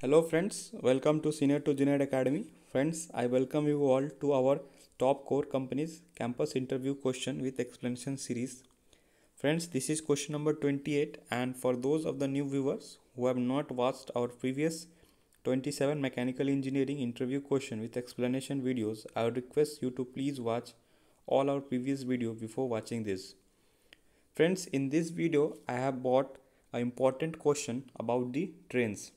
Hello friends, welcome to Senior to Junior Academy. Friends, I welcome you all to our top core companies campus interview question with explanation series. Friends, this is question number 28 and for those of the new viewers who have not watched our previous 27 mechanical engineering interview question with explanation videos, I would request you to please watch all our previous video before watching this. Friends, in this video, I have bought an important question about the trains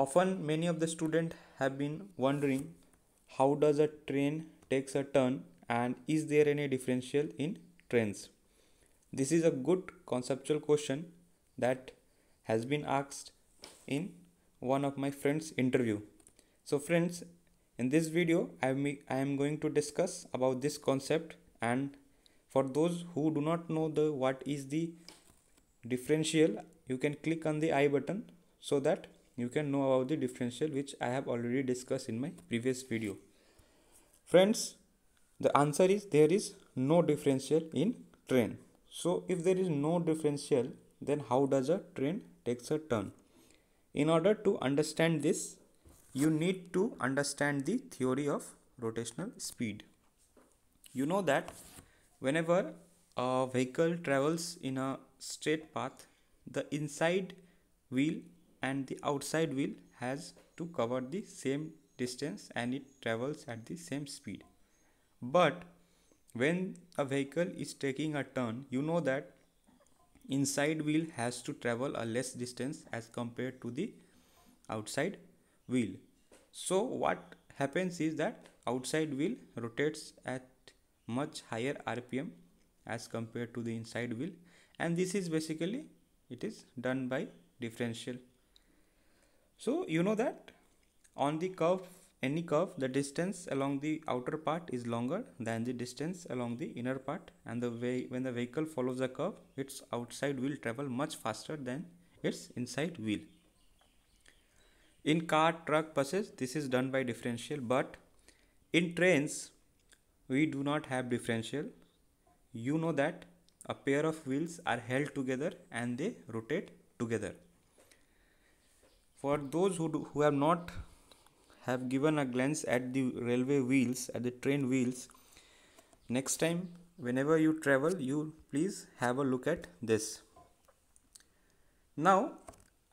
often many of the students have been wondering how does a train takes a turn and is there any differential in trains this is a good conceptual question that has been asked in one of my friends interview so friends in this video I am, I am going to discuss about this concept and for those who do not know the what is the differential you can click on the i button so that you can know about the differential which I have already discussed in my previous video. Friends, the answer is there is no differential in train. So if there is no differential, then how does a train takes a turn? In order to understand this, you need to understand the theory of rotational speed. You know that whenever a vehicle travels in a straight path, the inside wheel and the outside wheel has to cover the same distance and it travels at the same speed but when a vehicle is taking a turn you know that inside wheel has to travel a less distance as compared to the outside wheel so what happens is that outside wheel rotates at much higher rpm as compared to the inside wheel and this is basically it is done by differential so you know that on the curve, any curve, the distance along the outer part is longer than the distance along the inner part and the way when the vehicle follows the curve, its outside wheel travel much faster than its inside wheel. In car, truck, buses, this is done by differential, but in trains, we do not have differential. You know that a pair of wheels are held together and they rotate together. For those who, do, who have not have given a glance at the railway wheels, at the train wheels, next time whenever you travel, you please have a look at this. Now,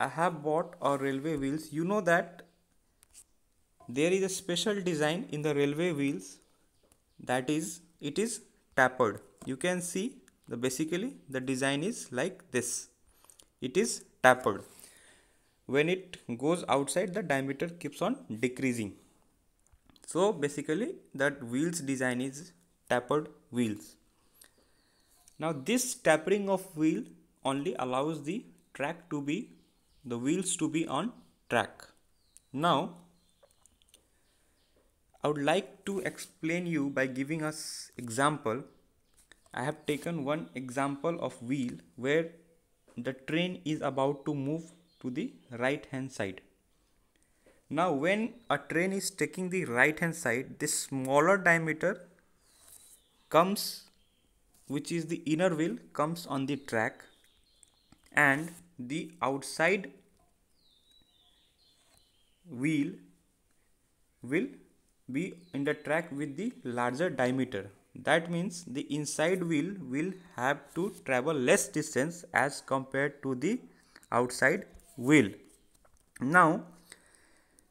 I have bought a railway wheels. You know that there is a special design in the railway wheels that is it is tapered you can see the basically the design is like this it is tapered when it goes outside the diameter keeps on decreasing so basically that wheels design is tapered wheels now this tapering of wheel only allows the track to be the wheels to be on track now I would like to explain you by giving us example I have taken one example of wheel where the train is about to move to the right hand side. Now when a train is taking the right hand side, this smaller diameter comes which is the inner wheel comes on the track and the outside wheel will be in the track with the larger diameter that means the inside wheel will have to travel less distance as compared to the outside wheel. Now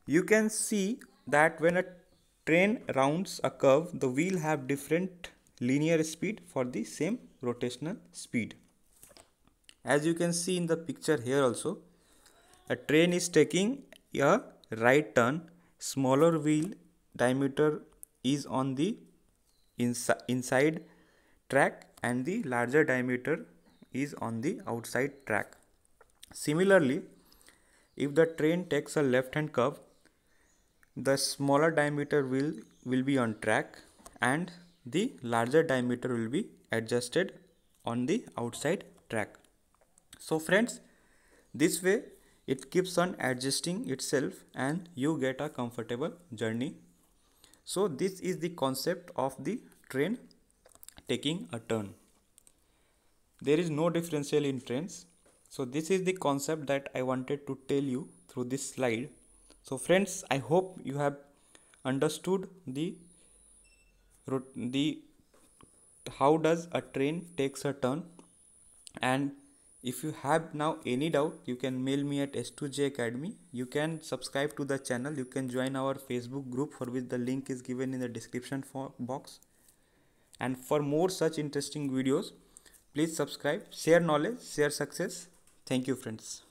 you can see that when a train rounds a curve the wheel have different linear speed for the same rotational speed. As you can see in the picture here also a train is taking a right turn smaller wheel diameter is on the insi inside track and the larger diameter is on the outside track. Similarly, if the train takes a left hand curve, the smaller diameter wheel will be on track and the larger diameter will be adjusted on the outside track. So friends, this way it keeps on adjusting itself and you get a comfortable journey. So this is the concept of the train taking a turn. There is no differential in trains so this is the concept that i wanted to tell you through this slide so friends i hope you have understood the the how does a train takes a turn and if you have now any doubt you can mail me at s2j academy you can subscribe to the channel you can join our facebook group for which the link is given in the description box and for more such interesting videos please subscribe share knowledge share success Thank you, friends.